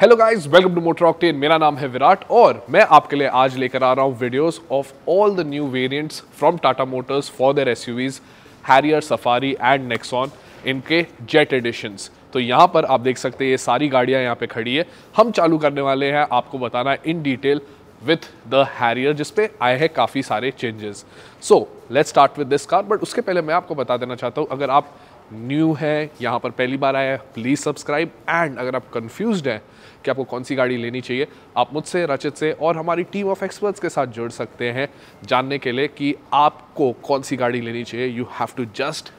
hello guys welcome to Motor Octane मेरा नाम है विराट और मैं आपके लिए आज लेकर आ रहा हूँ videos of all the new variants from Tata Motors for their SUVs Harrier Safari and Nexon इनके जेट एडिशंस तो यहाँ पर आप देख सकते हैं ये सारी गाड़ियाँ यहाँ पे खड़ी है हम चालू करने वाले हैं आपको बताना in detail with the Harrier जिसपे आए हैं काफ़ी सारे changes so let's start with this car but उसके पहले मैं आपको बता देना चाहता हूँ अगर आप न्यू है यहाँ पर पहली बार आया है प्लीज़ सब्सक्राइब एंड अगर आप कंफ्यूज हैं कि आपको कौन सी गाड़ी लेनी चाहिए आप मुझसे रचित से और हमारी टीम ऑफ एक्सपर्ट्स के साथ जुड़ सकते हैं जानने के लिए कि आपको कौन सी गाड़ी लेनी चाहिए you have to just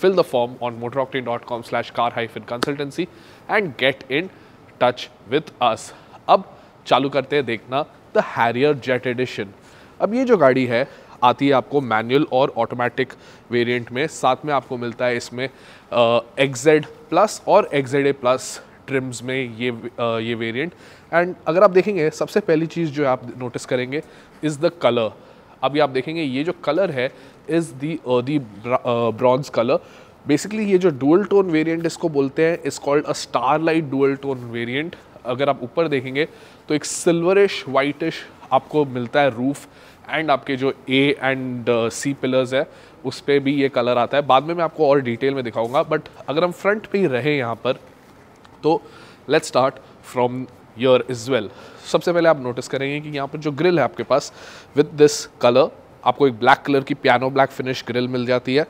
fill the form on the dot com slash car हाई फिन consultancy and get in touch with us अब चालू करते हैं देखना द हैरियर जेट एडिशन अब ये जो गाड़ी है आती है आपको मैनुअल और ऑटोमेटिक वेरिएंट में साथ में आपको मिलता है इसमें एक्जेड प्लस और एक्जेड ए प्लस ट्रिम्स में ये आ, ये वेरिएंट एंड अगर आप देखेंगे सबसे पहली चीज़ जो आप नोटिस करेंगे इज़ द कलर अभी आप देखेंगे ये जो कलर है is the the bronze colour basically ये जो डुअल टोन वेरिएंट इसको बोलते हैं is called a star light dual tone variant अगर आप ऊपर देखेंगे तो एक सिल्वरिश वाइटिश आपको मिलता है रूफ़ एंड आपके जो ए एंड सी पिलर्स है उस पर भी ये कलर आता है बाद में मैं आपको और डिटेल में दिखाऊंगा बट अगर हम फ्रंट पे ही रहें यहाँ पर तो let's start from your is well सबसे पहले आप नोटिस करेंगे कि यहाँ पर जो ग्रिल है आपके पास विद दिस कलर आपको एक ब्लैक कलर की पियानो ब्लैक फिनिश ग्रिल मिल जाती है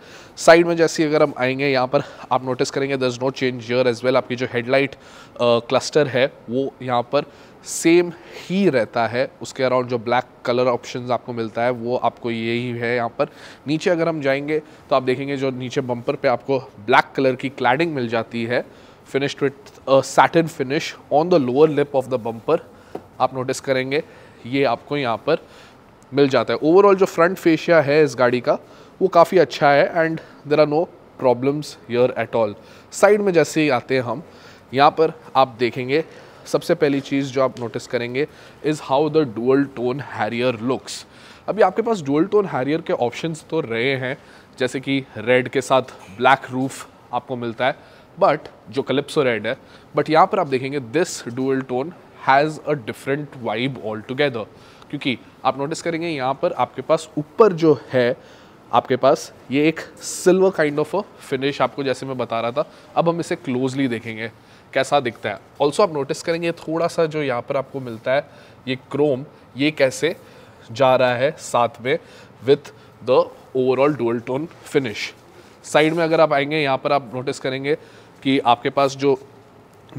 साइड में जैसे अगर हम आएंगे यहाँ पर आप नोटिस करेंगे there is no change your as well आपकी जो हेडलाइट क्लस्टर uh, है वो यहाँ पर सेम ही रहता है उसके अराउंड जो ब्लैक कलर ऑप्शन आपको मिलता है वो आपको यही है यहाँ पर नीचे अगर हम जाएंगे तो आप देखेंगे जो नीचे बम्पर पे आपको ब्लैक कलर की क्लैडिंग मिल जाती है finished with satin finish on the lower lip of the bumper आप नोटिस करेंगे ये आपको यहाँ पर मिल जाता है ओवरऑल जो फ्रंट फेशिया है इस गाड़ी का वो काफ़ी अच्छा है and there are no problems here at all side में जैसे ही आते हैं हम यहाँ पर आप देखेंगे सबसे पहली चीज़ जो आप नोटिस करेंगे is how the dual tone Harrier looks अभी आपके पास डुअल टोन हैरियर के ऑप्शंस तो रहे हैं जैसे कि रेड के साथ ब्लैक रूफ आपको मिलता है बट जो कलिप्सो रेड है बट यहाँ पर आप देखेंगे this dual tone has a different vibe altogether क्योंकि आप नोटिस करेंगे यहाँ पर आपके पास ऊपर जो है आपके पास ये एक सिल्वर काइंड ऑफ फिनिश आपको जैसे मैं बता रहा था अब हम इसे क्लोजली देखेंगे कैसा दिखता है ऑल्सो आप नोटिस करेंगे थोड़ा सा जो यहाँ पर आपको मिलता है ये क्रोम ये कैसे जा रहा है साथ में with the overall dual tone finish side में अगर आप आएंगे यहाँ पर आप नोटिस करेंगे कि आपके पास जो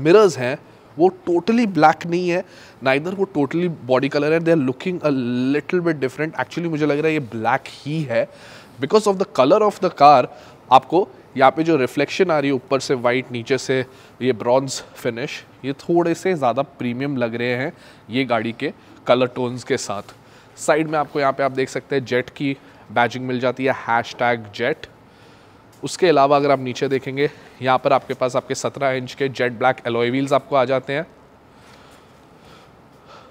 मिरर्स हैं वो टोटली ब्लैक नहीं है ना इधर वो टोटली बॉडी कलर है they are looking a little bit different actually मुझे लग रहा है ये ब्लैक ही है because of the colour of the car आपको यहाँ पे जो रिफ्लेक्शन आ रही है ऊपर से वाइट नीचे से ये ब्रॉन्ज फिनिश ये थोड़े से ज़्यादा प्रीमियम लग रहे हैं ये गाड़ी के कलर टोन्स के साथ साइड में आपको यहाँ पे आप देख सकते हैं जेट की बैजिंग मिल जाती है हैश जेट उसके अलावा अगर आप नीचे देखेंगे यहाँ पर आपके पास आपके सत्रह इंच के जेट ब्लैक एलोई व्हील्स आपको आ जाते हैं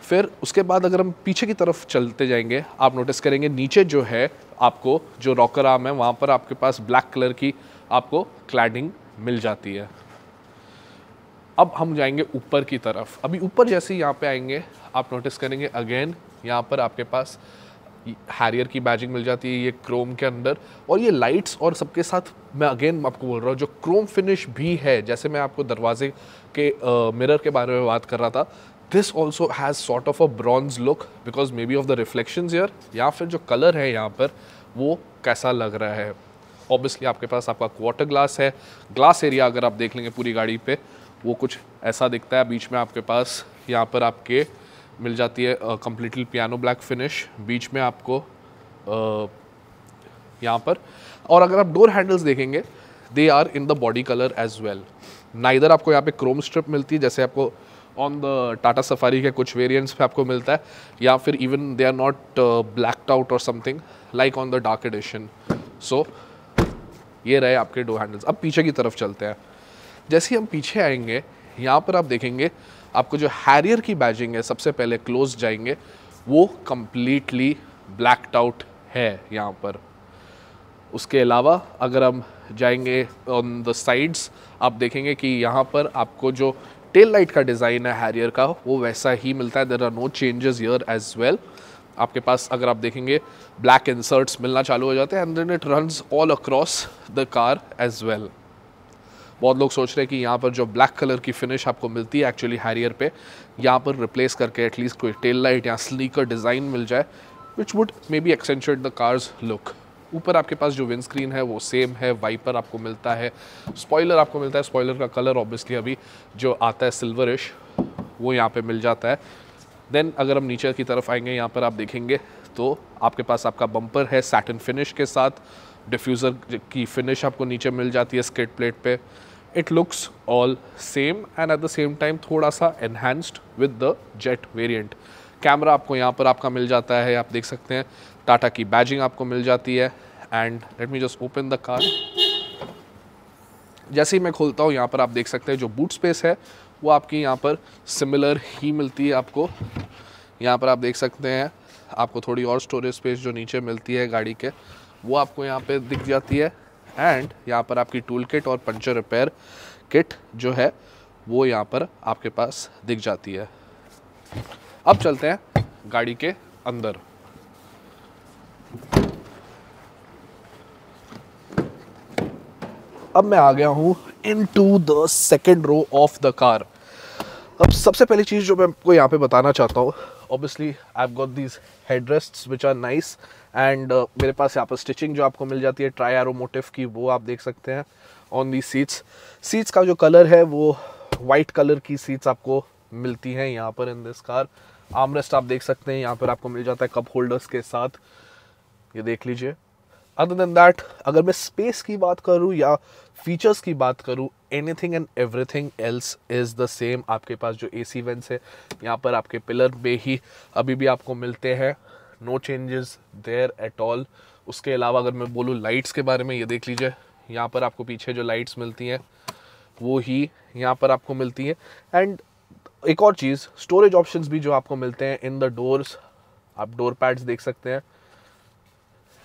फिर उसके बाद अगर हम पीछे की तरफ चलते जाएंगे आप नोटिस करेंगे नीचे जो है आपको जो रॉकर आर्म है वहाँ पर आपके पास ब्लैक कलर की आपको क्लैडिंग मिल जाती है अब हम जाएंगे ऊपर की तरफ अभी ऊपर जैसे ही यहाँ पे आएंगे आप नोटिस करेंगे अगेन यहाँ पर आपके पास हैरियर की बैजिंग मिल जाती है ये क्रोम के अंदर और ये लाइट्स और सबके साथ मैं अगेन आपको बोल रहा हूँ जो क्रोम फिनिश भी है जैसे मैं आपको दरवाजे के मिरर के बारे में बात कर रहा था this also has sort of a bronze look because maybe of the reflection here या फिर जो कलर है यहाँ पर वो कैसा लग रहा है ऑब्वियसली आपके पास आपका क्वार्टर ग्लास है ग्लास एरिया अगर आप देख लेंगे पूरी गाड़ी पे वो कुछ ऐसा दिखता है बीच में आपके पास यहाँ पर आपके मिल जाती है कम्प्लीटली पियानो ब्लैक फिनिश बीच में आपको यहाँ पर और अगर आप डोर हैंडल्स देखेंगे they are in the body colour as well neither आपको यहाँ पे क्रोम स्ट्रिप मिलती है जैसे आपको ऑन द टाटा सफारी के कुछ वेरियंट्स पे आपको मिलता है या फिर even they are not black out और something like on the dark edition so ये रहे आपके डो हैंडल्स अब पीछे की तरफ चलते हैं जैसे ही हम पीछे आएंगे यहाँ पर आप देखेंगे आपको जो हैरियर की बैजिंग है सबसे पहले क्लोज जाएंगे वो कम्प्लीटली ब्लैकड आउट है यहाँ पर उसके अलावा अगर हम जाएंगे ऑन द साइड्स आप देखेंगे कि यहाँ पर आपको जो टेल लाइट का डिज़ाइन है हैरियर का वो वैसा ही मिलता है there are no changes here as well आपके पास अगर आप देखेंगे ब्लैक इंसर्ट्स मिलना चालू हो जाते हैं and then it run all across the car as well बहुत लोग सोच रहे हैं कि यहाँ पर जो ब्लैक कलर की फिनिश आपको मिलती है एक्चुअली हैरियर पे यहाँ पर रिप्लेस करके एटलीस्ट कोई टेल लाइट या स्लीकर डिज़ाइन मिल जाए which would maybe accentuate the car's look ऊपर आपके पास जो विंड स्क्रीन है वो सेम है वाइपर आपको मिलता है स्पॉइलर आपको मिलता है स्पॉइलर का कलर ऑब्वियसली अभी जो आता है सिल्वरिश वो यहाँ पे मिल जाता है देन अगर हम नीचे की तरफ आएंगे यहाँ पर आप देखेंगे तो आपके पास आपका बम्पर है सैटन फिनिश के साथ डिफ्यूज़र की फिनिश आपको नीचे मिल जाती है स्केट प्लेट पे it looks all same and at the same time थोड़ा सा enhanced with the Jet variant camera आपको यहाँ पर आपका मिल जाता है आप देख सकते हैं टाटा की बैजिंग आपको मिल जाती है and let me just open the car जैसे ही मैं खोलता हूँ यहाँ पर आप देख सकते हैं जो बूट स्पेस है वो आपकी यहाँ पर सिमिलर ही मिलती है आपको यहाँ पर आप देख सकते हैं आपको थोड़ी और स्टोरेज स्पेस जो नीचे मिलती है गाड़ी के वो आपको यहाँ पे दिख जाती है एंड यहाँ पर आपकी टूल किट और पंचर रिपेयर किट जो है वो यहाँ पर आपके पास दिख जाती है अब चलते हैं गाड़ी के अंदर अब मैं आ गया हूँ into the second row of the car अब सबसे पहली चीज़ जो मैं आपको यहाँ पे बताना चाहता हूँ obviously I've got these headrests which are nice and uh, मेरे पास यहाँ पर स्टिचिंग जो आपको मिल जाती है ट्राई एरो मोटिव की वो आप देख सकते हैं ऑन दी सीट्स सीट्स का जो कलर है वो वाइट कलर की सीट्स आपको मिलती हैं यहाँ पर इन दिस कार आमरेस्ट आप देख सकते हैं यहाँ पर आपको मिल जाता है कप होल्डर्स के साथ ये देख लीजिए अदर देन दैट अगर मैं स्पेस की बात करूँ या फीचर्स की बात करूँ anything and everything else is the same आपके पास जो ए सी वेंट्स है यहाँ पर आपके पिलर में ही अभी भी आपको मिलते हैं no changes there at all उसके अलावा अगर मैं बोलूँ लाइट्स के बारे में ये देख लीजिए यहाँ पर आपको पीछे जो लाइट्स मिलती हैं वो ही यहाँ पर आपको मिलती हैं एंड एक और चीज़ स्टोरेज ऑप्शंस भी जो आपको मिलते हैं इन द डोर्स आप डोर पैड्स देख सकते हैं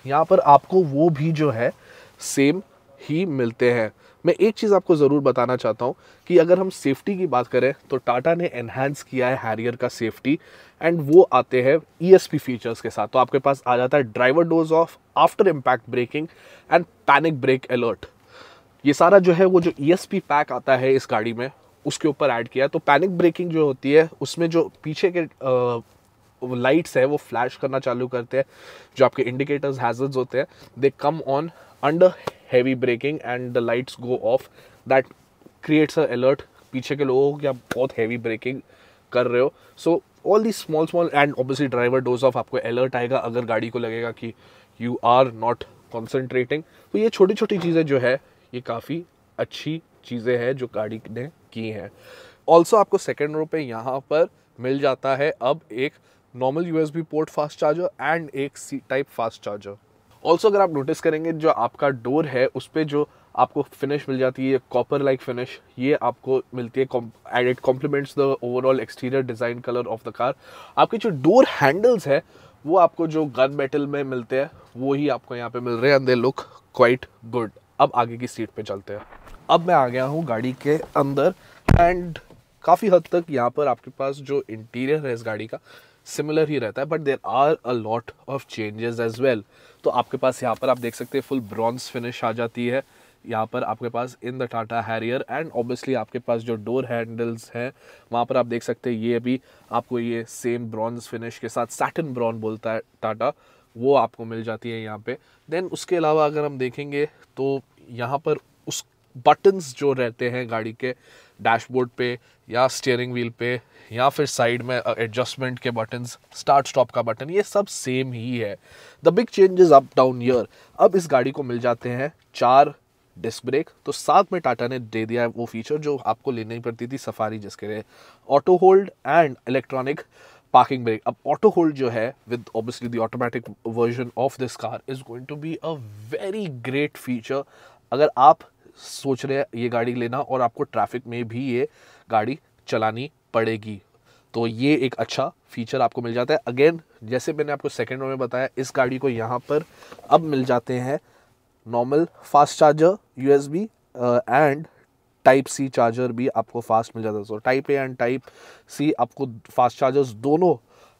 यहाँ पर आपको वो भी जो है सेम ही मिलते हैं मैं एक चीज़ आपको ज़रूर बताना चाहता हूँ कि अगर हम सेफ्टी की बात करें तो टाटा ने एनहेंस किया है हैरियर का सेफ्टी एंड वो आते हैं ईएसपी e फीचर्स के साथ तो आपके पास आ जाता है driver doze off after impact braking and panic brake alert ये सारा जो है वो जो ई e पैक आता है इस गाड़ी में उसके ऊपर ऐड किया तो पैनिक ब्रेकिंग जो होती है उसमें जो पीछे के लाइट्स है वो फ्लैश करना चालू करते हैं जो आपके इंडिकेटर्स हैजर्स होते हैं they come on under heavy braking and the lights go off that creates a alert पीछे के लोगों को आप बहुत हैवी ब्रेकिंग कर रहे हो so all the small small and obviously driver doze off आपको अलर्ट आएगा अगर गाड़ी को लगेगा कि यू आर नॉट कॉन्सेंट्रेटिंग तो ये छोटी छोटी चीज़ें जो है ये काफ़ी अच्छी चीज़ें हैं जो गाड़ी ने की हैं ऑल्सो आपको सेकेंड रो पे यहाँ पर मिल जाता है अब एक normal B port fast charger and एक C type fast charger also अगर आप नोटिस करेंगे जो आपका डोर है उस पर जो आपको फिनिश मिल जाती है कॉपर लाइक फिनिश ये आपको मिलती है and it compliments the overall exterior design colour of the car आपके जो डोर हैंडल्स है वो आपको जो गन मेटल में मिलते हैं वो ही आपको यहाँ पे मिल रहे हैं and they look quite good अब आगे की सीट पे चलते हैं अब मैं आ गया हूँ गाड़ी के अंदर एंड काफ़ी हद तक यहाँ पर आपके पास जो इंटीरियर है इस गाड़ी का सिमिलर ही रहता है but there are a lot of changes as well तो आपके पास यहाँ पर आप देख सकते हैं फुल ब्रॉन्ज फिनिश आ जाती है यहाँ पर आपके पास in the Tata Harrier and obviously आपके पास जो डोर हैंडल्स हैं वहाँ पर आप देख सकते हैं ये भी आपको ये सेम ब्रॉन्ज फिनिश के साथ सैटन ब्रॉन बोलता है टाटा वो आपको मिल जाती है यहाँ पे देन उसके अलावा अगर हम देखेंगे तो यहाँ पर उस बटन्स जो रहते हैं गाड़ी के डैशबोर्ड पे या स्टीयरिंग व्हील पे या फिर साइड में एडजस्टमेंट uh, के बटन्स स्टार्ट स्टॉप का बटन ये सब सेम ही है the big changes up down here अब इस गाड़ी को मिल जाते हैं चार डिस्क ब्रेक तो साथ में टाटा ने दे दिया है वो फीचर जो आपको लेनी पड़ती थी सफारी जिसके लिए auto hold and electronic parking brake अब ऑटो होल्ड जो है with obviously the automatic version of this car is going to be a very great feature अगर आप सोच रहे हैं ये गाड़ी लेना और आपको ट्रैफिक में भी ये गाड़ी चलानी पड़ेगी तो ये एक अच्छा फीचर आपको मिल जाता है अगेन जैसे मैंने आपको सेकेंड रो में बताया इस गाड़ी को यहाँ पर अब मिल जाते हैं normal fast charger you and type C charger भी आपको फास्ट मिल जाता है so type A and type C आपको फास्ट चार्जर्स दोनों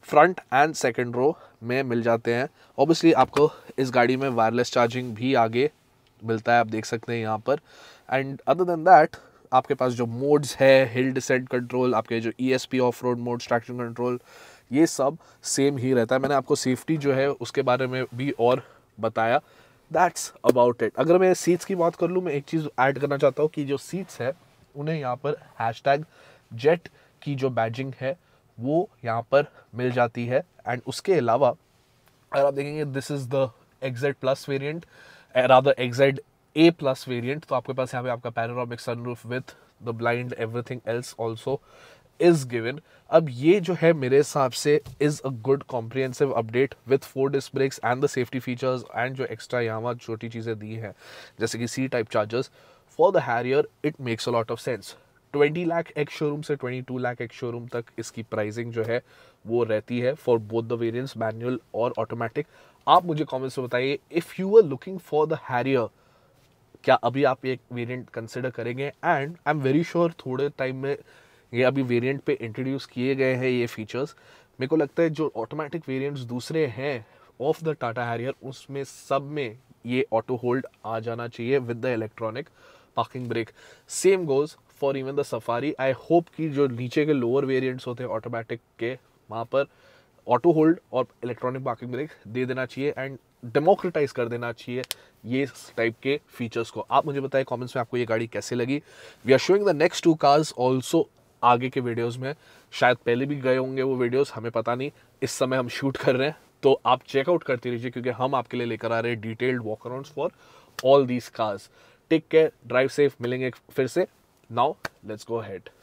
फ्रंट एंड सेकेंड रो में मिल जाते हैं ऑब्वियसली आपको इस गाड़ी में वायरलेस चार्जिंग भी आगे मिलता है आप देख सकते हैं यहाँ पर एंड अदर देन दैट आपके पास जो मोड्स है हिल डिसेंट कंट्रोल आपके जो E S P off road modes traction control ये सब सेम ही रहता है मैंने आपको सेफ्टी जो है उसके बारे में भी और बताया दैट्स अबाउट इट अगर मैं सीट्स की बात कर लूँ मैं एक चीज़ ऐड करना चाहता हूँ कि जो सीट्स है उन्हें यहाँ पर हैश जेट की जो बैजिंग है वो यहाँ पर मिल जाती है एंड उसके अलावा अगर आप देखेंगे this is the exact plus variant rather exact A plus variant तो आपके पास यहाँ पे आपका panoramic sunroof with the blind everything else also is given अब ये जो है मेरे हिसाब से is a good comprehensive update with four disc brakes and the safety features and जो एक्स्ट्रा यहाँ छोटी चीज़ें दी हैं जैसे कि C type chargers for the Harrier it makes a lot of sense 20 lakh एक शोरूम से 22 लाख एक्स शोरूम तक इसकी प्राइसिंग जो है वो रहती है for both the variants manual और ऑटोमेटिक आप मुझे कमेंट्स में बताइए if you are looking for the Harrier क्या अभी आप एक वेरिएंट कंसिडर करेंगे and I am very sure थोड़े टाइम में ये अभी वेरिएंट पे इंट्रोड्यूस किए गए हैं ये फीचर्स मेरे को लगता है जो ऑटोमेटिक वेरिएंट्स दूसरे हैं ऑफ द टाटा हैरियर उसमें सब में ये ऑटो होल्ड आ जाना चाहिए with the electronic parking brake same goes for even the Safari I hope कि जो नीचे के लोअर वेरियंट्स होते हैं ऑटोमेटिक के वहाँ पर ऑटो होल्ड और इलेक्ट्रॉनिक पार्किंग ब्रेक दे देना चाहिए एंड डेमोक्रेटाइज कर देना चाहिए ये टाइप के फीचर्स को आप मुझे बताएं कमेंट्स में आपको ये गाड़ी कैसे लगी we are showing the next two cars also आगे के वीडियोस में शायद पहले भी गए होंगे वो वीडियोस हमें पता नहीं इस समय हम शूट कर रहे हैं तो आप चेकआउट करते रहिए क्योंकि हम आपके लिए लेकर आ रहे हैं detailed walk around for all these cars take care drive safe मिलेंगे फिर से नाउ लेट्स गो हेड